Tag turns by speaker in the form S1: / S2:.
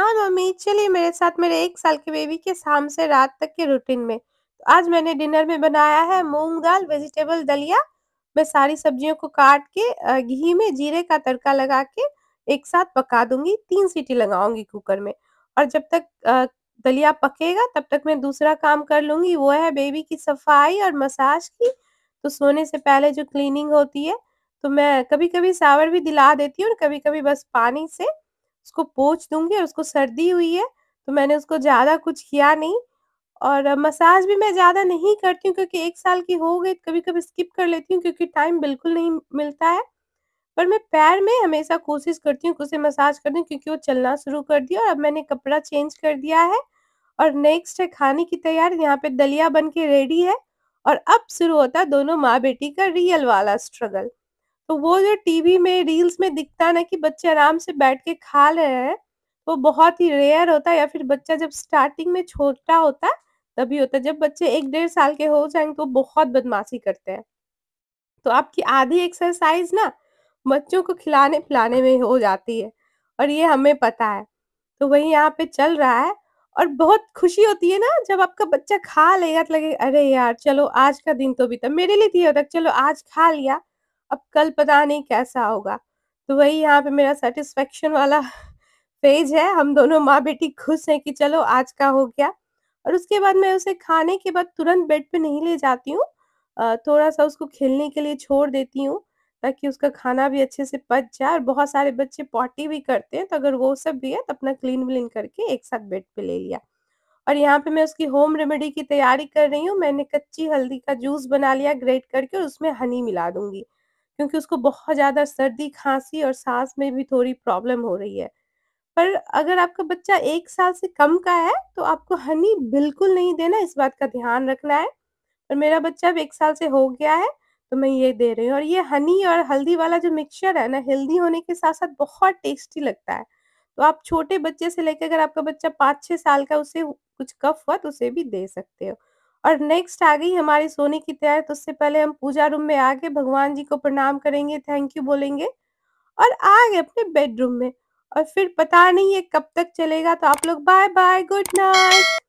S1: हाँ मम्मी चलिए मेरे साथ मेरे एक साल के बेबी के शाम से रात तक के रूटीन में तो आज मैंने डिनर में बनाया है मूंग दाल वेजिटेबल दलिया मैं सारी सब्जियों को काट के घी में जीरे का तड़का लगा के एक साथ पका दूंगी तीन सीटी लगाऊंगी कुकर में और जब तक दलिया पकेगा तब तक मैं दूसरा काम कर लूंगी वो है बेबी की सफाई और मसाज की तो सोने से पहले जो क्लीनिंग होती है तो मैं कभी कभी सावर भी दिला देती हूँ और कभी कभी बस पानी से उसको पोछ दूंगी और उसको सर्दी हुई है तो मैंने उसको ज़्यादा कुछ किया नहीं और मसाज भी मैं ज़्यादा नहीं करती हूँ क्योंकि एक साल की हो गई कभी कभी स्किप कर लेती हूँ क्योंकि टाइम बिल्कुल नहीं मिलता है पर मैं पैर में हमेशा कोशिश करती हूँ उसे मसाज कर दूँ क्योंकि वो चलना शुरू कर दिया और अब मैंने कपड़ा चेंज कर दिया है और नेक्स्ट है खाने की तैयारी यहाँ पे दलिया बन के रेडी है और अब शुरू होता है दोनों माँ बेटी का रियल वाला स्ट्रगल तो वो जो टीवी में रील्स में दिखता है ना कि बच्चे आराम से बैठ के खा रहे हैं, वो बहुत ही रेयर होता है या फिर बच्चा जब स्टार्टिंग में छोटा होता है, तभी होता है। जब बच्चे एक डेढ़ साल के हो जाएंगे तो बहुत बदमाशी करते हैं। तो आपकी आधी एक्सरसाइज़ ना बच्चों को खिलाने-पिलाने में हो जाती है और ये हमें पता है। तो वही यहाँ पे चल रहा है और बहुत खुशी होती है ना जब आपका बच्चा खा लेगा तो लगेगा अरे यार चलो आज का दिन तो भी बीता। मेरे लिए तो ये होता चलो आज खा लिया अब कल पता नहीं कैसा होगा तो वही यहाँ पे मेरा सेटिस्फेक्शन वाला फेज है हम दोनों माँ बेटी खुश हैं कि चलो आज का हो गया और उसके बाद मैं उसे खाने के बाद तुरंत बेड पे नहीं ले जाती हूँ थोड़ा सा उसको खेलने के लिए छोड़ देती हूँ ताकि उसका खाना भी अच्छे से पच जाए और बहुत सारे बच्चे पॉटी भी करते हैं तो अगर वो सब भी है तो अपना क्लीन व्लीन करके एक साथ बेड पे ले लिया और यहाँ पे मैं उसकी होम रेमेडी की तैयारी कर रही हूँ मैंने कच्ची हल्दी का जूस बना लिया ग्रेट करके और उसमें हनी मिला दूंगी क्योंकि उसको बहुत ज़्यादा सर्दी खांसी और सांस में भी थोड़ी प्रॉब्लम हो रही है पर अगर आपका बच्चा एक साल से कम का है तो आपको हनी बिल्कुल नहीं देना इस बात का ध्यान रखना है और मेरा बच्चा अब एक साल से हो गया है तो मैं ये दे रही हूँ और ये हनी और हल्दी वाला जो मिक्सचर है ना हेल्दी होने के साथ साथ बहुत टेस्टी लगता है तो आप छोटे बच्चे से लेकर अगर आपका बच्चा पाँच छः साल का उसे कुछ कफ हुआ तो उसे भी दे सकते हो और नेक्स्ट आ गई हमारी सोने की तैयारी तो उससे पहले हम पूजा रूम में आके भगवान जी को प्रणाम करेंगे थैंक यू बोलेंगे और आ गए अपने बेडरूम में और फिर पता नहीं है कब तक चलेगा तो आप लोग बाय बाय गुड नाइट